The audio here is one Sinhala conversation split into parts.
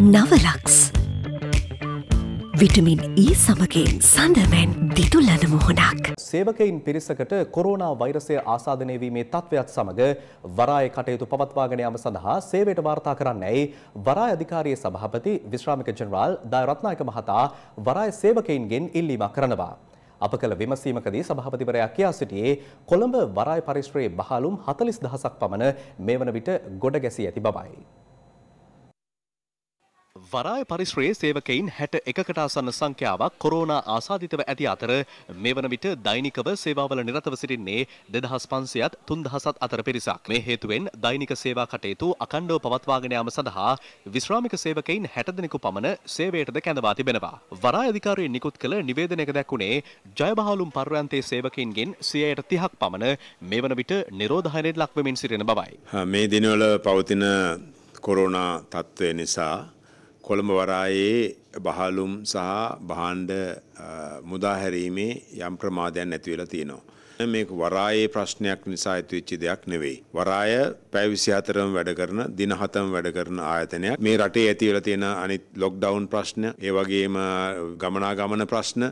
නවලක්ස් විටමින් E සමගින් සඳමෙන් දිතුලන මුහුණක් සේවකයින් පිරිසකට කොරෝනා වෛරසය ආසාදනය වීමේ තත්ත්වයක් සමග වරාය කටයුතු පවත්වාගෙන යාම සඳහා සේවයට වාර්තා කරන්නයි වරාය අධිකාරියේ සභාපති විශ්‍රාමික ජෙනරාල් දයරත්නායක මහතා වරාය සේවකයින්ගෙන් ඉල්ලීමක් කරනවා. අප කළ විමසීමකදී සභාපතිවරයා කියා සිටියේ කොළඹ වරාය පරිශ්‍රයේ බහලුම් 40 දහසක් පමණ මේ වන විට ගොඩ ගැසී ඇති බවයි. වරාය පරිශ්‍රයේ සේවකයින් හැට එකකට අසන්න සංඛ්‍යාවක් කොරෝනා ආසාධිතව ඇති අතර මේ වන විට දෛනිකව සේවාවල නිරතව සිටින්නේ දෙදහස් පන්සියත් තුන්දහසත් අතර පිරිසක්. මේ හේතුවෙන් දෛනික සේවා කටයුතු අකණ්ඩව පවත්වාගෙන යාම සඳහා විශ්‍රාමික සේවකයින් හැටදෙනෙකු පමණ සේවයටද කැඳවා තිබෙනවා. වරාය අධිකාරයෙන් නිකුත් කළ නිවේදනයක දැක්වුණේ ජයබහලුම් පර්යන්තයේ සේවකයින්ගෙන් සියයට තිහක් පමණ මේ වන විට නිරෝධහයනයට ලක්වමින් සිටින බවයි. මේ දිනවල පවතින කොරෝනා තත්ත්වය නිසා කොළඹ වරායේ බහලුම් සහ භාණ්ඩ මුදාහැරීමේ යම් ප්‍රමාදයන් ඇති වෙලා තියෙනවා. මේ වරායේ ප්‍රශ්නයක් නිසා ඇතිවෙච්ච දෙයක් නෙවෙයි. වරාය පැය 24ම වැඩ කරන දින 7ම වැඩ කරන ආයතනයක්. මේ රටේ ඇති වෙලා තියෙන අනිත් ලොක්ඩවුන් ප්‍රශ්න, ඒ වගේම ගමනාගමන ප්‍රශ්න,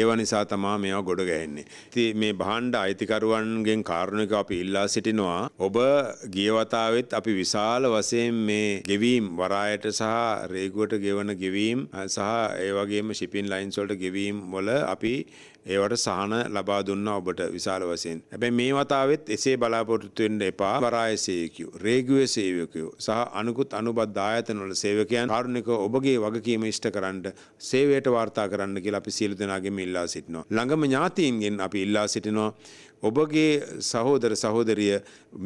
ඒවා නිසා තමා මේවා ගොඩ ගැහෙන්නේ. ඉතින් මේ භාණ්ඩ අයිතිකරුවන්ගෙන් කාරුණික අපි ඉල්ලා සිටිනවා ඔබ ගිය වතාවෙත් අපි විශාල වශයෙන් මේ ගෙවීම් වරායට සහ රේගුවට ගෙවන ගෙවීම් සහ ඒ වගේම shipping lines වලට ගෙවීම් වල අපි ඒවට සහන ලබා දුන්නා ඔබට විශාල වශයෙන්. හැබැයි මේ වතාවෙත් එසේ බලාපොරොත්තු වෙන්න එපා. වරායේ සේවකයෝ, රේගුවේ සේවකයෝ සහ අනිකුත් අනුබද්ධ ආයතන වල සේවකයන් කාරුණිකව ඔබගේ වගකීම ඉෂ්ට කරන්න, සේවයට වාර්තා කරන්න කියලා අපි සියලු දෙනාගේ ඉල්ලා සිටිනවා. ළඟම ඥාතීන්ගෙන් අපි ඉල්ලා සිටිනවා ඔබගේ සහෝදර සහෝදරිය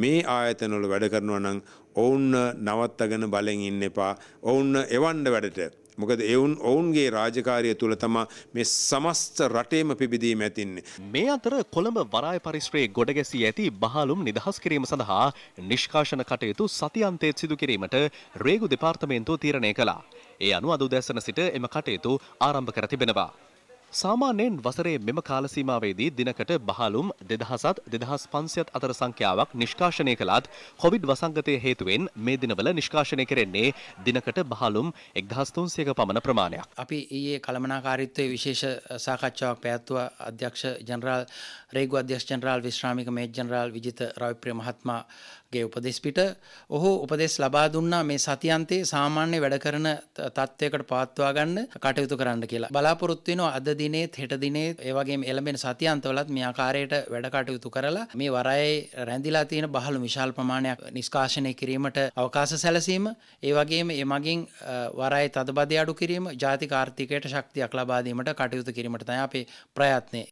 මේ ආයතනවල වැඩ කරනවා නම් ඔවුන් නවත්තගෙන බලෙන් ඉන්න එපා. ඔවුන් එවන්න වැඩට මොකද එවුන් ඔවුන්ගේ රාජකාරය තුළ තමා මේ සමස්ත රටේම පිබිදීම ඇතින්නේ. මේ අතර කොළඹ වරාය පරිශ්‍රයේ ගොඩගැසී ඇති බහලුම් නිදහස් කිරීම සඳහා නිෂ්කාශන කටයුතු සතියන්තයේත් සිදු කිරීමට රේගු දෙපාර්තමේන්තුව තීරණය කළා. ඒ අනුව අද උදැසන සිට එම කටයුතු ආරම්භ කර තිබෙනවා. සාමාන්‍යයෙන් වසරේ මෙම කාලසීමාවේදී දිනකට බහලුම් දෙදහසත් දෙදහස් පන්සියත් අතර සංඛ්‍යාවක් නිෂ්කාශනය කළත් කොවිඩ් වසංගතය හේතුවෙන් මේ දිනවල නිෂ්කාශනය කරෙන්නේ දිනකට බහලුම් එක්දහස්තුන්සියක පමණ ප්‍රමාණයක්. අපි ඊයේ කළමනාකාරිත්වය විශේෂ සාකච්ඡාවක් පැවැත්ව අධ්‍යක්ෂ ජනරාල් රේගු අධ්‍යක්ෂ ජනරාල් විශ්‍රාමික මේජ ජනරාල් විජිත රවිප්‍රිය මහත්මයා ගේ උපදෙස් පිට ඔහු උපදෙස් ලබා දුන්නා මේ සතියන්තේ සාමාන්‍ය වැඩ කරන තත්ත්වයකට පවත්වා ගන්න කටයුතු කරන්න කියලා. බලාපොරොත්තු වෙනවා අද දිනේත් හෙට දිනේ ඒවගේ එළඹෙන සතියන්තවලත් මේ ආකාරයට වැඩකටයුතු කරලා මේ වරයි රැඳිලා තියෙන බහලු විශාල් ප්‍රමාණයක් නිස්කාශනය කිරීමට අවකාශ සැලසීම ඒවගේම එමගින් වරයි තදබද අඩු කිරීම ජාතිකාර්ථිකයට ශක්තියක් ලබාදීමට කටයුතු කිරීමට තයි අපේ ප්‍රයත්නය